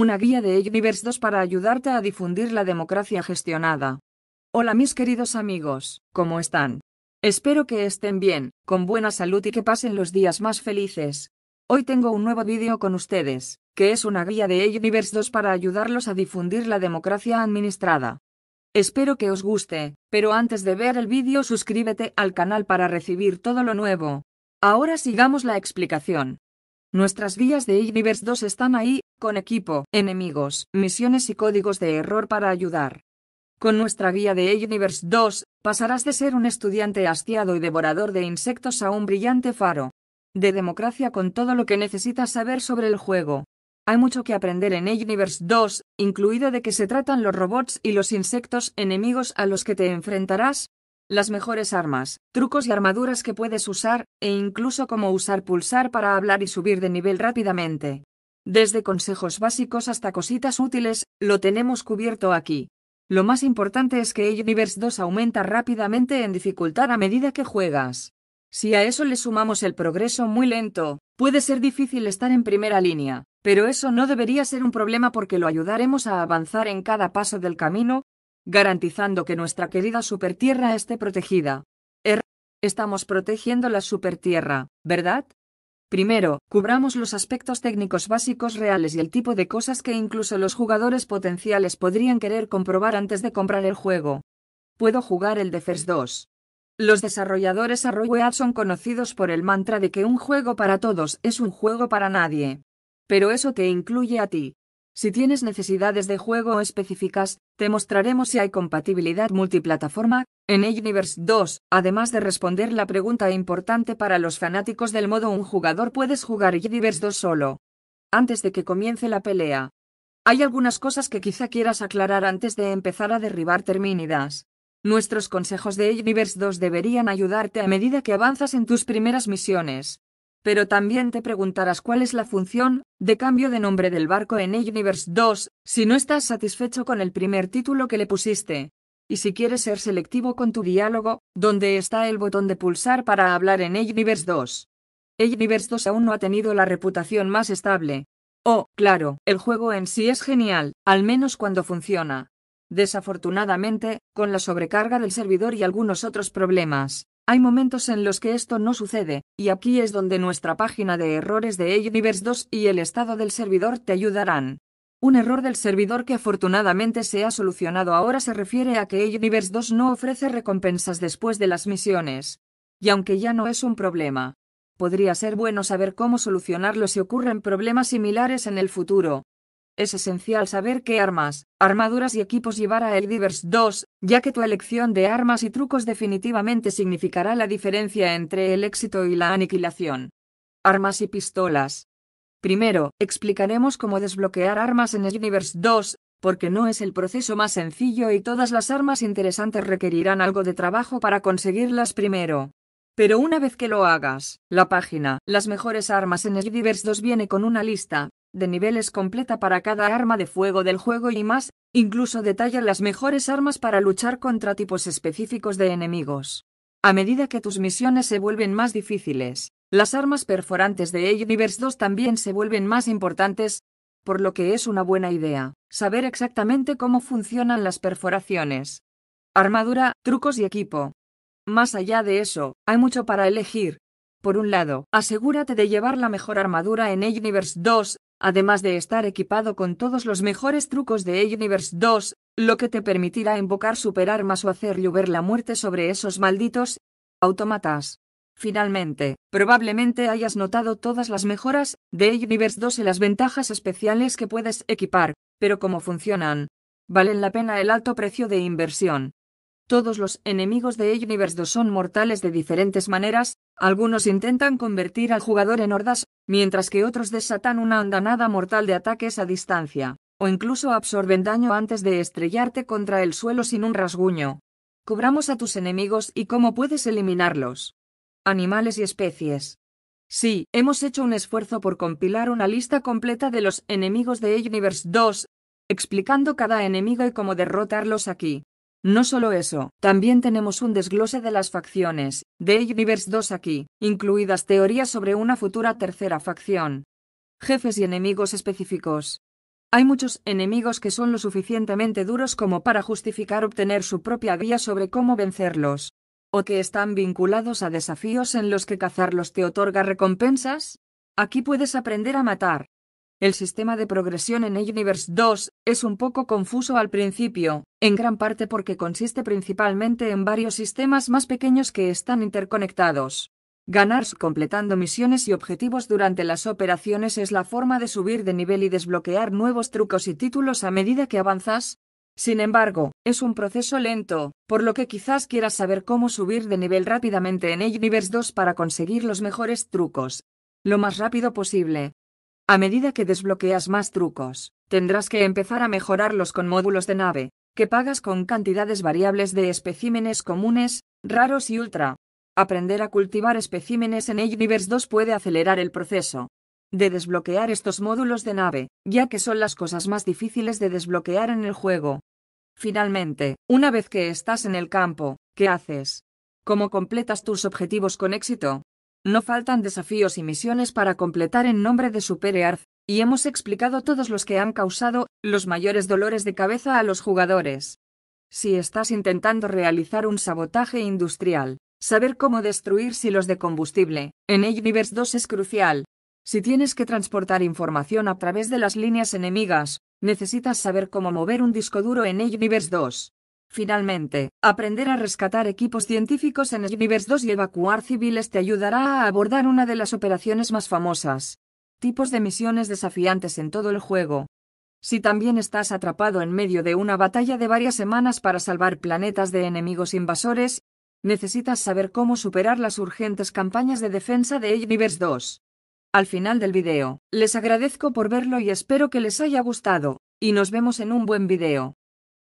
una guía de Universe 2 para ayudarte a difundir la democracia gestionada. Hola mis queridos amigos, ¿cómo están? Espero que estén bien, con buena salud y que pasen los días más felices. Hoy tengo un nuevo vídeo con ustedes, que es una guía de Universe 2 para ayudarlos a difundir la democracia administrada. Espero que os guste, pero antes de ver el vídeo suscríbete al canal para recibir todo lo nuevo. Ahora sigamos la explicación. Nuestras guías de Universe 2 están ahí con equipo, enemigos, misiones y códigos de error para ayudar. Con nuestra guía de A-Universe 2, pasarás de ser un estudiante hastiado y devorador de insectos a un brillante faro de democracia con todo lo que necesitas saber sobre el juego. Hay mucho que aprender en A-Universe 2, incluido de qué se tratan los robots y los insectos enemigos a los que te enfrentarás, las mejores armas, trucos y armaduras que puedes usar, e incluso cómo usar pulsar para hablar y subir de nivel rápidamente. Desde consejos básicos hasta cositas útiles, lo tenemos cubierto aquí. Lo más importante es que Universe 2 aumenta rápidamente en dificultad a medida que juegas. Si a eso le sumamos el progreso muy lento, puede ser difícil estar en primera línea, pero eso no debería ser un problema porque lo ayudaremos a avanzar en cada paso del camino, garantizando que nuestra querida supertierra esté protegida. Er, estamos protegiendo la supertierra, ¿verdad? Primero, cubramos los aspectos técnicos básicos reales y el tipo de cosas que incluso los jugadores potenciales podrían querer comprobar antes de comprar el juego. Puedo jugar el Defers 2. Los desarrolladores Arrowhead son conocidos por el mantra de que un juego para todos es un juego para nadie. Pero eso te incluye a ti. Si tienes necesidades de juego específicas, te mostraremos si hay compatibilidad multiplataforma en Universe 2. Además de responder la pregunta importante para los fanáticos del modo un jugador puedes jugar Universe 2 solo. Antes de que comience la pelea. Hay algunas cosas que quizá quieras aclarar antes de empezar a derribar Terminidas. Nuestros consejos de Universe 2 deberían ayudarte a medida que avanzas en tus primeras misiones. Pero también te preguntarás cuál es la función de cambio de nombre del barco en Universe 2, si no estás satisfecho con el primer título que le pusiste. Y si quieres ser selectivo con tu diálogo, ¿dónde está el botón de pulsar para hablar en Universe 2? Universe 2 aún no ha tenido la reputación más estable. Oh, claro, el juego en sí es genial, al menos cuando funciona. Desafortunadamente, con la sobrecarga del servidor y algunos otros problemas, hay momentos en los que esto no sucede, y aquí es donde nuestra página de errores de Universe 2 y el estado del servidor te ayudarán. Un error del servidor que afortunadamente se ha solucionado ahora se refiere a que Universe 2 no ofrece recompensas después de las misiones. Y aunque ya no es un problema, podría ser bueno saber cómo solucionarlo si ocurren problemas similares en el futuro es esencial saber qué armas, armaduras y equipos llevar a Eldiverse 2, ya que tu elección de armas y trucos definitivamente significará la diferencia entre el éxito y la aniquilación. Armas y pistolas. Primero, explicaremos cómo desbloquear armas en Eldivers 2, porque no es el proceso más sencillo y todas las armas interesantes requerirán algo de trabajo para conseguirlas primero. Pero una vez que lo hagas, la página Las mejores armas en Eldiverse 2 viene con una lista, de niveles completa para cada arma de fuego del juego y más, incluso detalla las mejores armas para luchar contra tipos específicos de enemigos. A medida que tus misiones se vuelven más difíciles, las armas perforantes de Universe 2 también se vuelven más importantes, por lo que es una buena idea saber exactamente cómo funcionan las perforaciones. Armadura, trucos y equipo. Más allá de eso, hay mucho para elegir. Por un lado, asegúrate de llevar la mejor armadura en Universe 2, además de estar equipado con todos los mejores trucos de Universe 2, lo que te permitirá invocar super armas o hacer llover la muerte sobre esos malditos automatas. Finalmente, probablemente hayas notado todas las mejoras de Universe 2 y las ventajas especiales que puedes equipar, pero cómo funcionan. Valen la pena el alto precio de inversión. Todos los enemigos de Universe 2 son mortales de diferentes maneras, algunos intentan convertir al jugador en hordas, mientras que otros desatan una andanada mortal de ataques a distancia, o incluso absorben daño antes de estrellarte contra el suelo sin un rasguño. Cobramos a tus enemigos y cómo puedes eliminarlos. Animales y especies. Sí, hemos hecho un esfuerzo por compilar una lista completa de los enemigos de Universe 2, explicando cada enemigo y cómo derrotarlos aquí. No solo eso, también tenemos un desglose de las facciones, de Universe 2 aquí, incluidas teorías sobre una futura tercera facción. Jefes y enemigos específicos. Hay muchos enemigos que son lo suficientemente duros como para justificar obtener su propia guía sobre cómo vencerlos. O que están vinculados a desafíos en los que cazarlos te otorga recompensas. Aquí puedes aprender a matar, el sistema de progresión en Universe 2 es un poco confuso al principio, en gran parte porque consiste principalmente en varios sistemas más pequeños que están interconectados. Ganar completando misiones y objetivos durante las operaciones es la forma de subir de nivel y desbloquear nuevos trucos y títulos a medida que avanzas. Sin embargo, es un proceso lento, por lo que quizás quieras saber cómo subir de nivel rápidamente en Universe 2 para conseguir los mejores trucos. Lo más rápido posible, a medida que desbloqueas más trucos, tendrás que empezar a mejorarlos con módulos de nave, que pagas con cantidades variables de especímenes comunes, raros y ultra. Aprender a cultivar especímenes en Universe 2 puede acelerar el proceso de desbloquear estos módulos de nave, ya que son las cosas más difíciles de desbloquear en el juego. Finalmente, una vez que estás en el campo, ¿qué haces? ¿Cómo completas tus objetivos con éxito? No faltan desafíos y misiones para completar en nombre de Earth, y hemos explicado todos los que han causado los mayores dolores de cabeza a los jugadores. Si estás intentando realizar un sabotaje industrial, saber cómo destruir silos de combustible en Universe 2 es crucial. Si tienes que transportar información a través de las líneas enemigas, necesitas saber cómo mover un disco duro en Universe 2. Finalmente, aprender a rescatar equipos científicos en Universe 2 y evacuar civiles te ayudará a abordar una de las operaciones más famosas. Tipos de misiones desafiantes en todo el juego. Si también estás atrapado en medio de una batalla de varias semanas para salvar planetas de enemigos invasores, necesitas saber cómo superar las urgentes campañas de defensa de Universe 2. Al final del video, les agradezco por verlo y espero que les haya gustado, y nos vemos en un buen video.